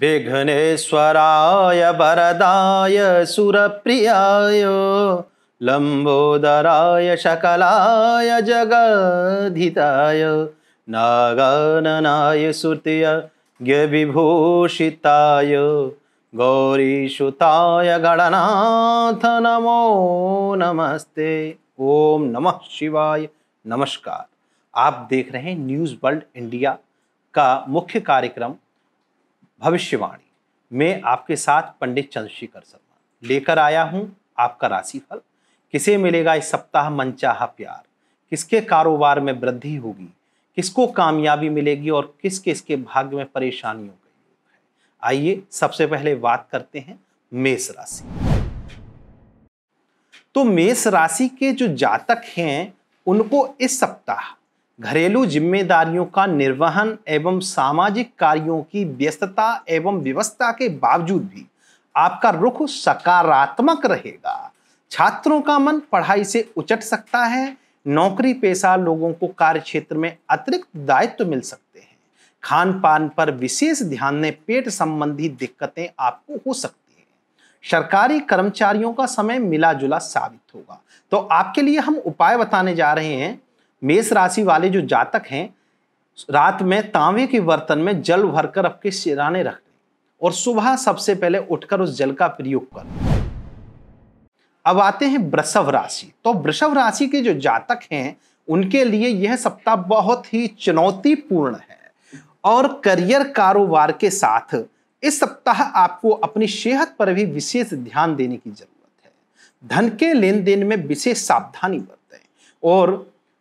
विघ्नेश्वराय वरदाय सुरप्रियाय लंबोदराय शकलाय जगधिताय नागाननाय विभूषिताय गौरीसुताय गणनाथ नमो नमस्ते ओम नमः शिवाय नमस्कार आप देख रहे हैं न्यूज़ वर्ल्ड इंडिया का मुख्य कार्यक्रम भविष्यवाणी मैं आपके साथ पंडित चंद्रशेखर शर्मा लेकर आया हूं आपका राशिफल किसे मिलेगा इस सप्ताह मनचाहा प्यार किसके कारोबार में वृद्धि होगी किसको कामयाबी मिलेगी और किस किसके भाग्य में परेशानियों का योग है आइए सबसे पहले बात करते हैं मेष राशि तो मेष राशि के जो जातक हैं उनको इस सप्ताह घरेलू जिम्मेदारियों का निर्वहन एवं सामाजिक कार्यों की व्यस्तता एवं व्यवस्था के बावजूद भी आपका रुख सकारात्मक रहेगा छात्रों का मन पढ़ाई से उचट सकता है नौकरी पेशा लोगों को कार्य क्षेत्र में अतिरिक्त दायित्व मिल सकते हैं खान पान पर विशेष ध्यान दें पेट संबंधी दिक्कतें आपको हो सकती हैं सरकारी कर्मचारियों का समय मिला जुला साबित होगा तो आपके लिए हम उपाय बताने जा रहे हैं मेष राशि वाले जो जातक हैं रात में तांबे के बर्तन में जल भरकर आपके सिराने रख दें और सुबह सबसे पहले उठकर उस जल का प्रयोग कर अब आते हैं वृषभ राशि तो वृषभ राशि के जो जातक हैं उनके लिए यह सप्ताह बहुत ही चुनौतीपूर्ण है और करियर कारोबार के साथ इस सप्ताह आपको अपनी सेहत पर भी विशेष ध्यान देने की जरूरत है धन के लेन देन में विशेष सावधानी बरतें और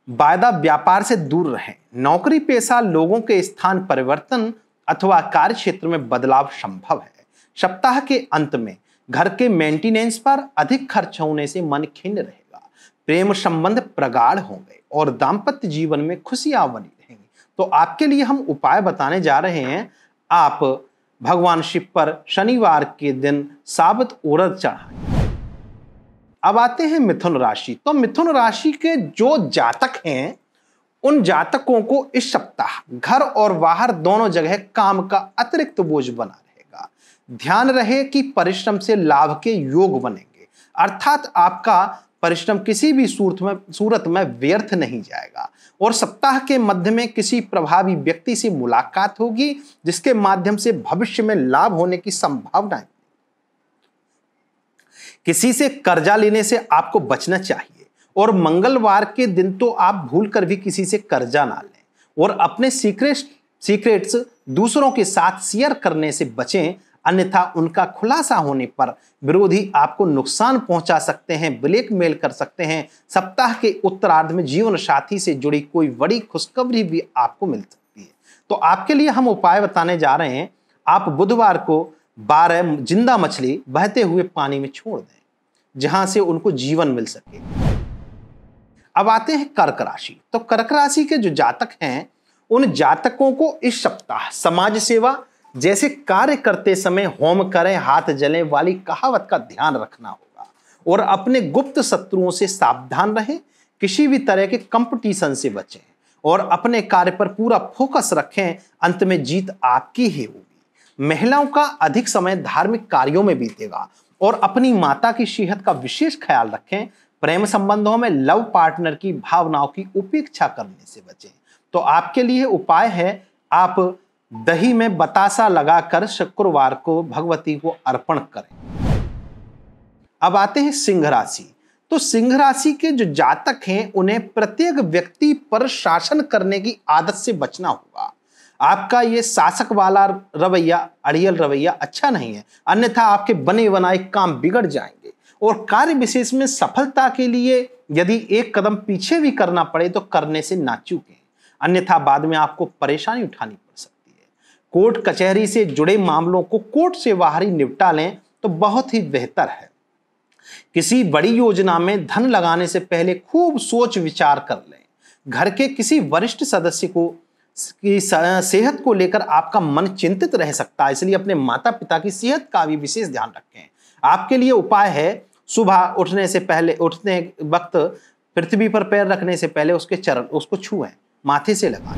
वायदा व्यापार से दूर रहें नौकरी पेशा लोगों के स्थान परिवर्तन अथवा कार्य क्षेत्र में बदलाव संभव है सप्ताह के अंत में घर के मेंटेनेंस पर अधिक खर्च होने से मन खिन्न रहेगा प्रेम संबंध प्रगाढ़ होंगे और दाम्पत्य जीवन में खुशियां बनी रहेंगी तो आपके लिए हम उपाय बताने जा रहे हैं आप भगवान शिव पर शनिवार के दिन साबित उड़द चढ़ाएं अब आते हैं मिथुन राशि तो मिथुन राशि के जो जातक हैं उन जातकों को इस सप्ताह घर और बाहर दोनों जगह काम का अतिरिक्त बोझ बना रहेगा ध्यान रहे कि परिश्रम से लाभ के योग बनेंगे अर्थात आपका परिश्रम किसी भी सूरत में सूरत में व्यर्थ नहीं जाएगा और सप्ताह के मध्य में किसी प्रभावी व्यक्ति से मुलाकात होगी जिसके माध्यम से भविष्य में लाभ होने की संभावनाएं किसी से कर्जा लेने से आपको बचना चाहिए और मंगलवार के दिन तो आप भूल कर भी किसी से कर्जा ना लें और अपने सीक्रेट सीक्रेट्स दूसरों के साथ शेयर करने से बचें अन्यथा उनका खुलासा होने पर विरोधी आपको नुकसान पहुंचा सकते हैं ब्लैकमेल कर सकते हैं सप्ताह के उत्तरार्ध में जीवन साथी से जुड़ी कोई बड़ी खुशखबरी भी आपको मिल सकती है तो आपके लिए हम उपाय बताने जा रहे हैं आप बुधवार को बारह जिंदा मछली बहते हुए पानी में छोड़ दें जहां से उनको जीवन मिल सके अब आते हैं कर्क राशि तो कर्क राशि के जो जातक हैं उन जातकों को इस सप्ताह समाज सेवा जैसे कार्य करते समय होम करें हाथ जले वाली कहावत का ध्यान रखना होगा और अपने गुप्त शत्रुओं से सावधान रहें किसी भी तरह के कंपटीशन से बचें और अपने कार्य पर पूरा फोकस रखें अंत में जीत आपकी ही होगी महिलाओं का अधिक समय धार्मिक कार्यों में बीतेगा और अपनी माता की सेहत का विशेष ख्याल रखें प्रेम संबंधों में लव पार्टनर की भावनाओं की उपेक्षा करने से बचें तो आपके लिए उपाय है आप दही में बतासा लगाकर शुक्रवार को भगवती को अर्पण करें अब आते हैं सिंह राशि तो सिंह राशि के जो जातक हैं उन्हें प्रत्येक व्यक्ति पर शासन करने की आदत से बचना होगा आपका ये शासक वाला रवैया अड़ियल रवैया अच्छा नहीं है अन्यथा आपके बने बनाए काम बिगड़ जाएंगे और कार्य विशेष में सफलता के लिए यदि एक कदम पीछे भी करना पड़े तो करने से ना चूकें अन्यथा बाद में आपको परेशानी उठानी पड़ सकती है कोर्ट कचहरी से जुड़े मामलों को कोर्ट से बाहरी निपटा लें तो बहुत ही बेहतर है किसी बड़ी योजना में धन लगाने से पहले खूब सोच विचार कर लें घर के किसी वरिष्ठ सदस्य को की सेहत को लेकर आपका मन चिंतित रह सकता है इसलिए अपने माता पिता की सेहत का भी विशेष ध्यान रखें आपके लिए उपाय है सुबह उठने से पहले उठने वक्त पृथ्वी पर पैर रखने से पहले उसके चरण उसको छुएं माथे से लगा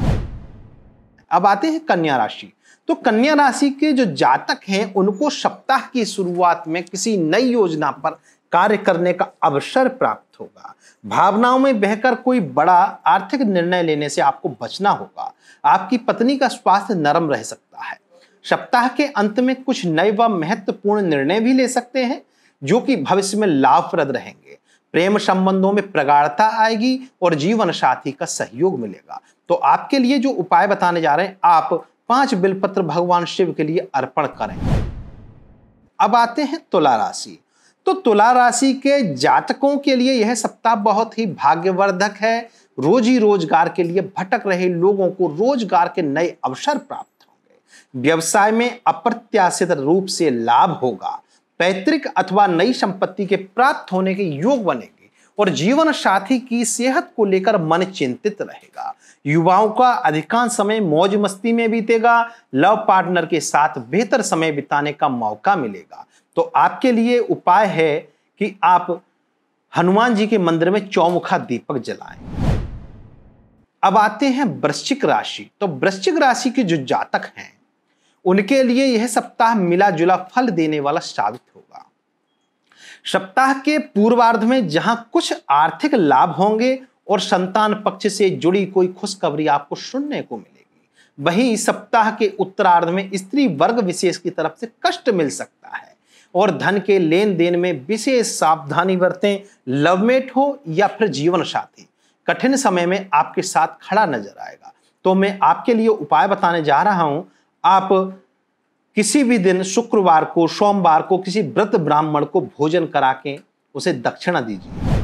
अब आते हैं कन्या राशि तो कन्या राशि के जो जातक हैं उनको सप्ताह की शुरुआत में किसी नई योजना पर कार्य करने का अवसर प्राप्त होगा भावनाओं में बहकर कोई बड़ा आर्थिक निर्णय लेने से आपको बचना होगा आपकी पत्नी का स्वास्थ्य नरम रह सकता है सप्ताह के अंत में कुछ नए व महत्वपूर्ण निर्णय भी ले सकते हैं जो कि भविष्य में लाभप्रद रहेंगे प्रेम संबंधों में प्रगाढ़ता आएगी और जीवन साथी का सहयोग मिलेगा तो आपके लिए जो उपाय बताने जा रहे हैं आप पांच बिलपत्र भगवान शिव के लिए अर्पण करें अब आते हैं तुला राशि तो तुला राशि के जातकों के लिए यह सप्ताह बहुत ही भाग्यवर्धक है रोजी रोजगार के लिए भटक रहे लोगों को रोजगार के नए अवसर प्राप्त होंगे व्यवसाय में अप्रत्याशित रूप से लाभ होगा पैतृक अथवा नई संपत्ति के प्राप्त होने के योग बनेंगे और जीवन साथी की सेहत को लेकर मन चिंतित रहेगा युवाओं का अधिकांश समय मौज मस्ती में बीतेगा लव पार्टनर के साथ बेहतर समय बिताने का मौका मिलेगा तो आपके लिए उपाय है कि आप हनुमान जी के मंदिर में चौमुखा दीपक जलाएं अब आते हैं वृश्चिक राशि तो वृश्चिक राशि के जो जातक हैं उनके लिए यह सप्ताह मिला जुला फल देने वाला साबित होगा सप्ताह के पूर्वार्ध में जहां कुछ आर्थिक लाभ होंगे और संतान पक्ष से जुड़ी कोई खुशखबरी आपको सुनने को मिलेगी वहीं सप्ताह के उत्तरार्ध में स्त्री वर्ग विशेष की तरफ से कष्ट मिल सकता है और धन के लेन देन में विशेष सावधानी बरतें लवमेट हो या फिर जीवन साथी कठिन समय में आपके साथ खड़ा नजर आएगा तो मैं आपके लिए उपाय बताने जा रहा हूं आप किसी भी दिन शुक्रवार को सोमवार को किसी व्रत ब्राह्मण को भोजन करा के उसे दक्षिणा दीजिए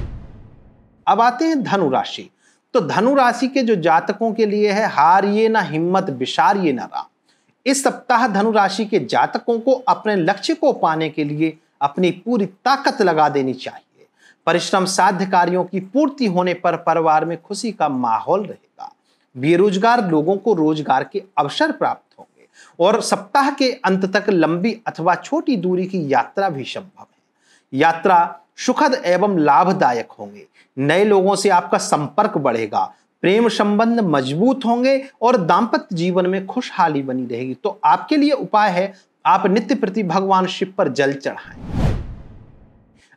अब आते हैं धनु राशि तो धनु राशि के जो जातकों के लिए है हारिए ना हिम्मत ये ना राम इस सप्ताह धनु राशि के जातकों को अपने लक्ष्य को पाने के लिए अपनी पूरी ताकत लगा देनी चाहिए परिश्रम साध्य कार्यों की पूर्ति होने पर परिवार में खुशी का माहौल रहेगा बेरोजगार लोगों को रोजगार के अवसर प्राप्त होंगे और सप्ताह के अंत तक लंबी अथवा छोटी दूरी की यात्रा भी संभव है यात्रा सुखद एवं लाभदायक होंगे नए लोगों से आपका संपर्क बढ़ेगा प्रेम संबंध मजबूत होंगे और दाम्पत्य जीवन में खुशहाली बनी रहेगी तो आपके लिए उपाय है आप नित्य प्रति भगवान शिव पर जल चढ़ाएं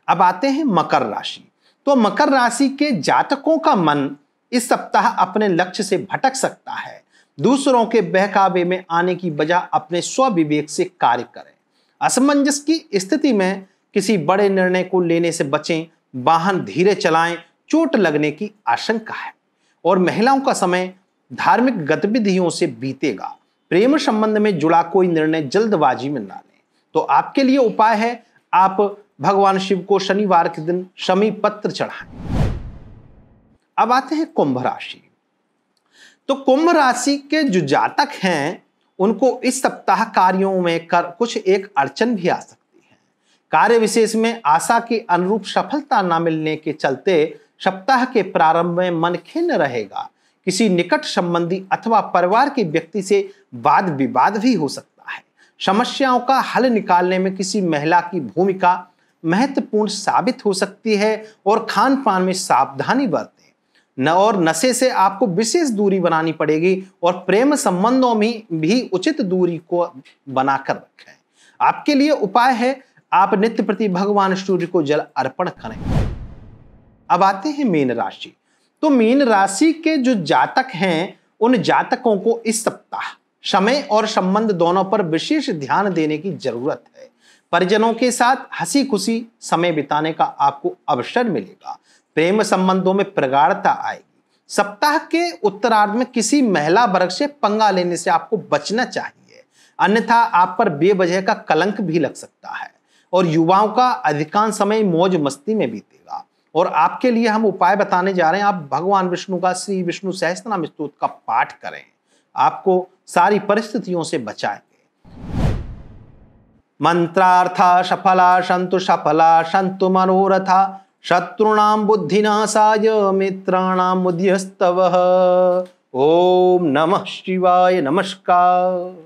अब आते हैं मकर राशि तो मकर राशि के जातकों का मन इस सप्ताह अपने लक्ष्य से भटक सकता है दूसरों के बहकावे में आने की बजाय अपने स्वविवेक से कार्य करें असमंजस की स्थिति में किसी बड़े निर्णय को लेने से बचें वाहन धीरे चलाएं चोट लगने की आशंका है और महिलाओं का समय धार्मिक गतिविधियों से बीतेगा प्रेम संबंध में जुड़ा कोई निर्णय जल्दबाजी में ना लें तो आपके लिए उपाय है आप भगवान शिव को शनिवार के दिन शमी पत्र चढ़ाएं अब आते हैं कुंभ राशि तो कुंभ राशि के जो जातक हैं उनको इस सप्ताह कार्यों में कर कुछ एक अड़चन भी आ सकती है कार्य विशेष में आशा के अनुरूप सफलता न मिलने के चलते सप्ताह के प्रारंभ में मन खिन्न रहेगा किसी निकट संबंधी अथवा परिवार के व्यक्ति से वाद विवाद भी हो सकता है समस्याओं का हल निकालने में किसी महिला की भूमिका महत्वपूर्ण साबित हो सकती है और खान पान में सावधानी बरतें न और नशे से आपको विशेष दूरी बनानी पड़ेगी और प्रेम संबंधों में भी उचित दूरी को बनाकर रखें आपके लिए उपाय है आप नित्य प्रति भगवान सूर्य को जल अर्पण करें अब आते हैं मीन राशि तो मीन राशि के जो जातक हैं उन जातकों को इस सप्ताह समय और संबंध दोनों पर विशेष ध्यान देने की जरूरत है परिजनों के साथ हंसी खुशी समय बिताने का आपको अवसर मिलेगा प्रेम संबंधों में प्रगाढ़ता आएगी सप्ताह के उत्तरार्ध में किसी महिला वर्ग से पंगा लेने से आपको बचना चाहिए अन्यथा आप पर बेवजह का कलंक भी लग सकता है और युवाओं का अधिकांश समय मौज मस्ती में बीते और आपके लिए हम उपाय बताने जा रहे हैं आप भगवान विष्णु का श्री विष्णु सहस्त्र नाम स्तोत का पाठ करें आपको सारी परिस्थितियों से बचाएंगे मंत्रार्था सफला संतु सफला संतु मनोरथा शत्रुणाम बुद्धिनाशाय मित्राणाम उद्यस्तव ओम नमः शिवाय नमस्कार